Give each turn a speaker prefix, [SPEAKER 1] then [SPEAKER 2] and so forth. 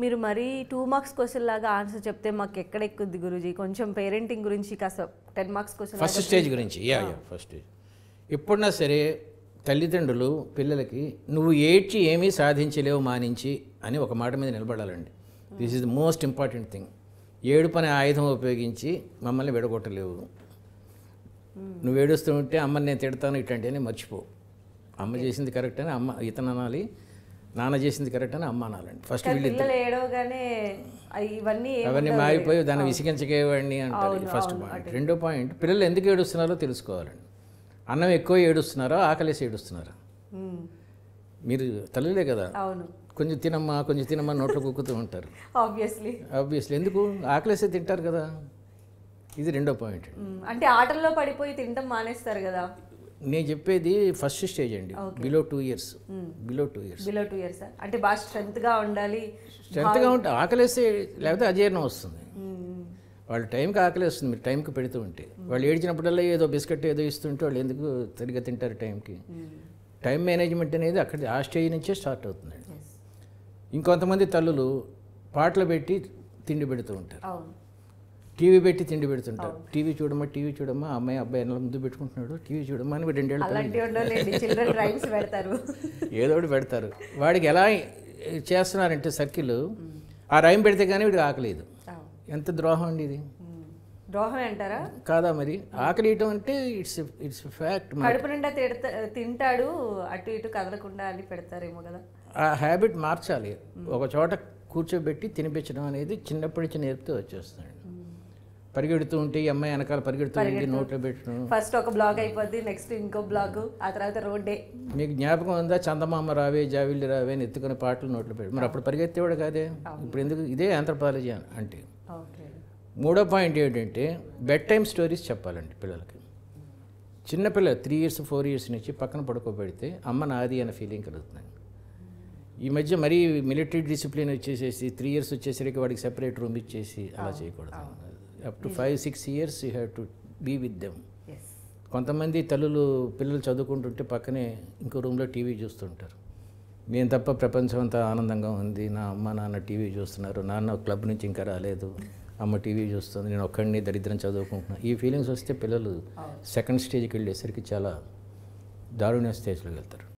[SPEAKER 1] మీరు మరీ two marks question లాగా ఆన్సర్ చెప్తే మాకు ఎక్కడ ఎక్కుద్ది గురుజీ కొంచెం పేరెంటింగ్ గురించి కాస్త ten marks question first stage గురించి
[SPEAKER 2] ఫస్ట్ స్టేజ్ ఎప్పుడన్నా సరే తల్లిదండ్రులు పిల్లలకి నువ్వు ఏడ్చి ఏమీ సాధించలేవు మానించి అని ఒక మాట మీద నిలబడాలండి this is the most important thing ఏడు పని ఆయుధం ఉపయోగించి మమ్మల్ని విడగొట్టలేవు hmm. నువ్వు ఏడుస్తూ ఉంటే అమ్మని నేను తిడతాను ఇట్లాంటివన్నీ మర్చిపో అమ్మ చేసింది కరెక్ట్ అని అమ్మ ఇతను అనాలి నాన్న చేసింది కరెక్ట్ అని అమ్మ అనాలండి ఫస్ట్
[SPEAKER 1] ఇవన్నీ అవన్నీ మారిపోయి దాన్ని
[SPEAKER 2] విసిగించగేవాడిని అంటారు ఫస్ట్ పాయింట్ రెండో పాయింట్ పిల్లలు ఎందుకు ఏడుస్తున్నారో తెలుసుకోవాలండి అన్నం ఎక్కువ ఏడుస్తున్నారో ఆకలిసి ఏడుస్తున్నారా మీరు తల్లిలే కదా అవును కొంచెం తినమ్మా కొంచెం తినమ్మా నోట్లో కుక్కుతూ ఉంటారు ఆబ్వియస్లీ ఆబ్వియస్లీ ఎందుకు ఆకలిసే తింటారు కదా ఇది రెండో పాయింట్
[SPEAKER 1] అంటే ఆటల్లో పడిపోయి తింటాం మానేస్తారు కదా
[SPEAKER 2] నేను చెప్పేది ఫస్ట్ స్టేజ్ అండి below two years below two years below
[SPEAKER 1] two years అంటే బాగా స్ట్రెంత్గా ఉండాలి స్ట్రెంత్గా ఉంటే
[SPEAKER 2] ఆకలిస్తే లేకపోతే అజీర్ణం వస్తుంది hmm. వాళ్ళు టైంకి ఆకలి వస్తుంది మీరు టైంకి పెడుతూ ఉంటే hmm. వాళ్ళు ఏడ్చినప్పుడల్లా ఏదో బిస్కెట్ ఏదో ఇస్తుంటే వాళ్ళు ఎందుకు తిరిగి తింటారు టైంకి టైం hmm. మేనేజ్మెంట్ అనేది అక్కడ ఆ స్టేజ్ నుంచే స్టార్ట్ అవుతుంది ఇంకొంతమంది తల్లులు పాటలు పెట్టి తిండి పెడుతూ ఉంటారు టీవీ పెట్టి తిండి పెడుతుంటారు టీవీ చూడమా టీవీ చూడమా అమ్మాయి అబ్బాయి ఎన్నో ముందు పెట్టుకుంటున్నాడు టీవీ చూడమా అని రెండేళ్ళు పెడతారు ఏదో ఒకటి పెడతారు వాడికి ఎలా చేస్తున్నారంటే సర్కిల్ ఆ రైమ్ పెడితే కానీ వీడికి ఆకలేదు ఎంత ద్రోహం అండి ఇది
[SPEAKER 1] ద్రోహమే అంటారా
[SPEAKER 2] కాదా మరి ఆకలి ఇయటం అంటే ఇట్స్ ఇట్స్ ఫ్యాక్ట్ కడుపు
[SPEAKER 1] నిండా తింటాడు అటు ఇటు కదలకుండా అని పెడతారేమో కదా
[SPEAKER 2] ఆ హ్యాబిట్ మార్చాలి ఒక చోట కూర్చోబెట్టి తినిపించడం అనేది చిన్నప్పటి నుంచి నేర్పుతూ వచ్చేస్తుంది పరిగెడుతూ ఉంటే ఈ అమ్మాయి వెనకాల పరిగెడుతూ ఉంటే నోట్లో పెట్టడం ఫస్ట్
[SPEAKER 1] ఒక బ్లాక్ అయిపోద్ది నెక్స్ట్ ఇంకో బ్లాక్ ఆ తర్వాత రోడ్డే
[SPEAKER 2] మీకు జ్ఞాపకం ఉందా చందమామ రావే జావిల్లి రావే అని ఎత్తుకునే పాటలు నోట్లో పెట్టి మరి అప్పుడు పరిగెత్తేవాడు కాదే ఇప్పుడు ఎందుకు ఇదే ఆంథ్రపాలజీ అంటే మూడో పాయింట్ ఏంటంటే బెడ్ టైం స్టోరీస్ చెప్పాలండి పిల్లలకి చిన్నపిల్ల త్రీ ఇయర్స్ ఫోర్ ఇయర్స్ నుంచి పక్కన పడుకోబెడితే అమ్మ నాది అనే ఫీలింగ్ కలుగుతుంది ఈ మధ్య మరీ మిలిటరీ డిసిప్లిన్ వచ్చేసేసి త్రీ ఇయర్స్ వచ్చేసరికి వాడికి సెపరేట్ రూమ్ ఇచ్చేసి అలా చేయకూడదు up to five six years you have to be with them కొంతమంది తల్లులు పిల్లలు చదువుకుంటుంటే పక్కనే ఇంకో రూమ్లో టీవీ చూస్తుంటారు మేము తప్ప ప్రపంచం అంతా ఆనందంగా ఉంది నా అమ్మ నాన్న టీవీ చూస్తున్నారు నాన్న క్లబ్ నుంచి ఇంకా రాలేదు అమ్మ టీవీ చూస్తుంది నేను ఒక్కడిని దరిద్రం చదువుకుంటున్నాను ఈ ఫీలింగ్స్ వస్తే పిల్లలు సెకండ్ స్టేజ్కి వెళ్ళేసరికి చాలా దారుణ స్టేజ్లోకి వెళ్తారు